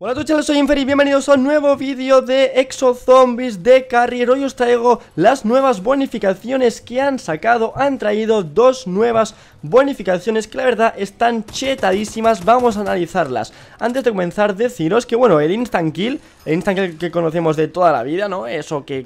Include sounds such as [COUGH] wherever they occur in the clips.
Hola a todos, soy Inferi, bienvenidos a un nuevo vídeo de Exo de Carrier Hoy os traigo las nuevas bonificaciones que han sacado Han traído dos nuevas bonificaciones que la verdad están chetadísimas Vamos a analizarlas Antes de comenzar deciros que bueno, el Instant Kill El Instant Kill que conocemos de toda la vida, ¿no? Eso que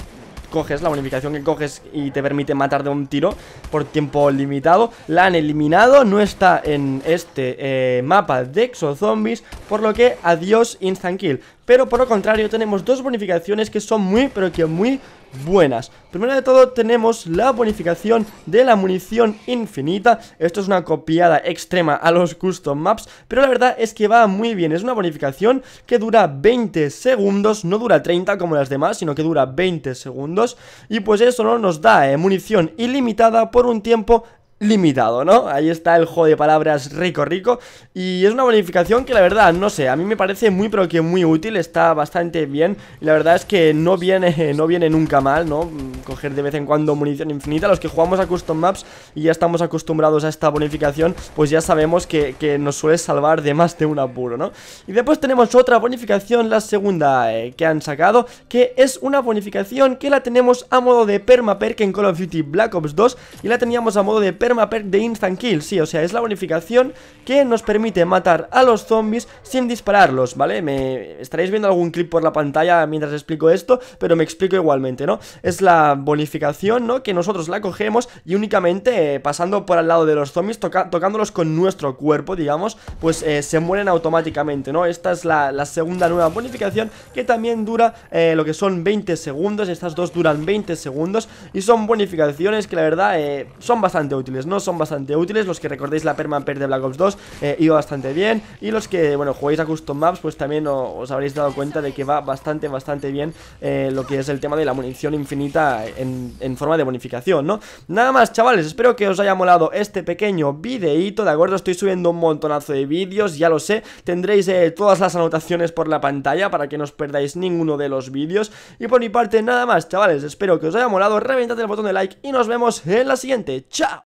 coges, la bonificación que coges y te permite matar de un tiro por tiempo limitado La han eliminado, no está en este eh, mapa de exo-zombies por lo que adiós instant kill pero por lo contrario tenemos dos bonificaciones que son muy, pero que muy buenas Primero de todo tenemos la bonificación de la munición infinita Esto es una copiada extrema a los custom maps Pero la verdad es que va muy bien Es una bonificación que dura 20 segundos No dura 30 como las demás, sino que dura 20 segundos Y pues eso ¿no? nos da eh, munición ilimitada por un tiempo limitado, ¿no? Ahí está el juego de palabras rico rico y es una bonificación que la verdad, no sé, a mí me parece muy pero que muy útil, está bastante bien y la verdad es que no viene, [LAUGHS] no viene nunca mal, ¿no? Mm, coger de vez en cuando munición infinita, los que jugamos a Custom Maps y ya estamos acostumbrados a esta bonificación, pues ya sabemos que, nos suele salvar de más de un apuro, ¿no? Y después tenemos otra bonificación, la segunda eh, que han sacado, que es una bonificación que la tenemos a modo de permaper que en Call of Duty Black Ops 2 y la teníamos a modo de permaper de Instant Kill, sí, o sea, es la bonificación que nos permite matar a los zombies sin dispararlos, ¿vale? Me estaréis viendo algún clip por la pantalla mientras explico esto, pero me explico igualmente, ¿no? Es la bonificación, ¿no? Que nosotros la cogemos y únicamente eh, pasando por al lado de los zombies, tocándolos con nuestro cuerpo, digamos, pues eh, se mueren automáticamente, ¿no? Esta es la, segunda nueva bonificación que también dura eh, lo que son 20 segundos, estas dos duran 20 segundos y son bonificaciones que la verdad son bastante útiles. Pues ¿no? Son bastante útiles, los que recordéis la permaper de Black Ops 2 eh, iba bastante bien y los que, bueno, jugáis a Custom Maps pues también os habréis dado cuenta de que va bastante, bastante bien eh, lo que es el tema de la munición infinita en, forma de bonificación, ¿no? Nada más, chavales, espero que os haya molado este pequeño videíto, ¿de acuerdo? Estoy subiendo un montonazo de vídeos, ya lo sé, tendréis eh, todas las anotaciones por la pantalla para que no os perdáis ninguno de los vídeos y por mi parte nada más, chavales, espero que os haya molado, reventad el botón de like y nos vemos en la siguiente, ¡chao!